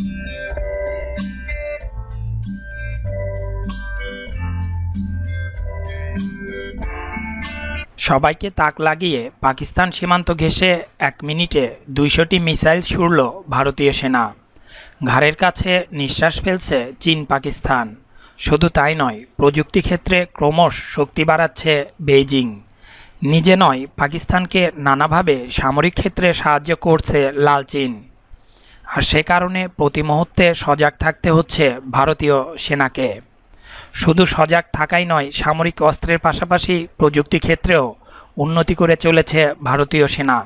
সবাইকে তাক লাগিয়ে পাকিস্তান সীমান্ত ঘেঁষে এক মিনিটে দুইশোটি মিসাইল ছুড়ল ভারতীয় সেনা ঘাড়ের কাছে নিঃশ্বাস ফেলছে চীন পাকিস্তান শুধু তাই নয় প্রযুক্তি ক্ষেত্রে ক্রমশ শক্তি বাড়াচ্ছে বেইজিং নিজে নয় পাকিস্তানকে নানাভাবে সামরিক ক্ষেত্রে সাহায্য করছে লাল চীন আর সে কারণে প্রতি মুহূর্তে সজাগ থাকতে হচ্ছে ভারতীয় সেনাকে শুধু সজাগ থাকাই নয় সামরিক অস্ত্রের পাশাপাশি প্রযুক্তি ক্ষেত্রেও উন্নতি করে চলেছে ভারতীয় সেনা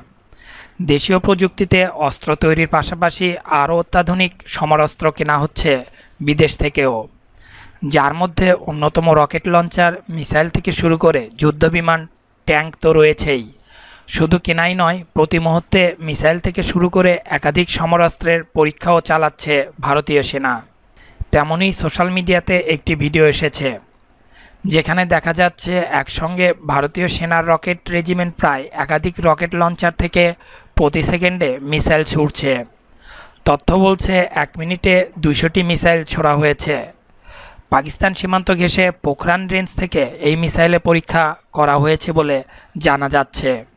দেশীয় প্রযুক্তিতে অস্ত্র তৈরির পাশাপাশি আরও অত্যাধুনিক সমরস্ত্র কেনা হচ্ছে বিদেশ থেকেও যার মধ্যে অন্যতম রকেট লঞ্চার মিসাইল থেকে শুরু করে যুদ্ধবিমান ট্যাঙ্ক তো রয়েছেই শুধু কেনাই নয় প্রতি মুহূর্তে মিসাইল থেকে শুরু করে একাধিক সমরাস্ত্রের পরীক্ষাও চালাচ্ছে ভারতীয় সেনা তেমনই সোশ্যাল মিডিয়াতে একটি ভিডিও এসেছে যেখানে দেখা যাচ্ছে একসঙ্গে ভারতীয় সেনার রকেট রেজিমেন্ট প্রায় একাধিক রকেট লঞ্চার থেকে প্রতি সেকেন্ডে মিসাইল ছুটছে তথ্য বলছে এক মিনিটে দুশোটি মিসাইল ছোড়া হয়েছে পাকিস্তান সীমান্ত ঘেঁষে পোখরান রেঞ্জ থেকে এই মিসাইলে পরীক্ষা করা হয়েছে বলে জানা যাচ্ছে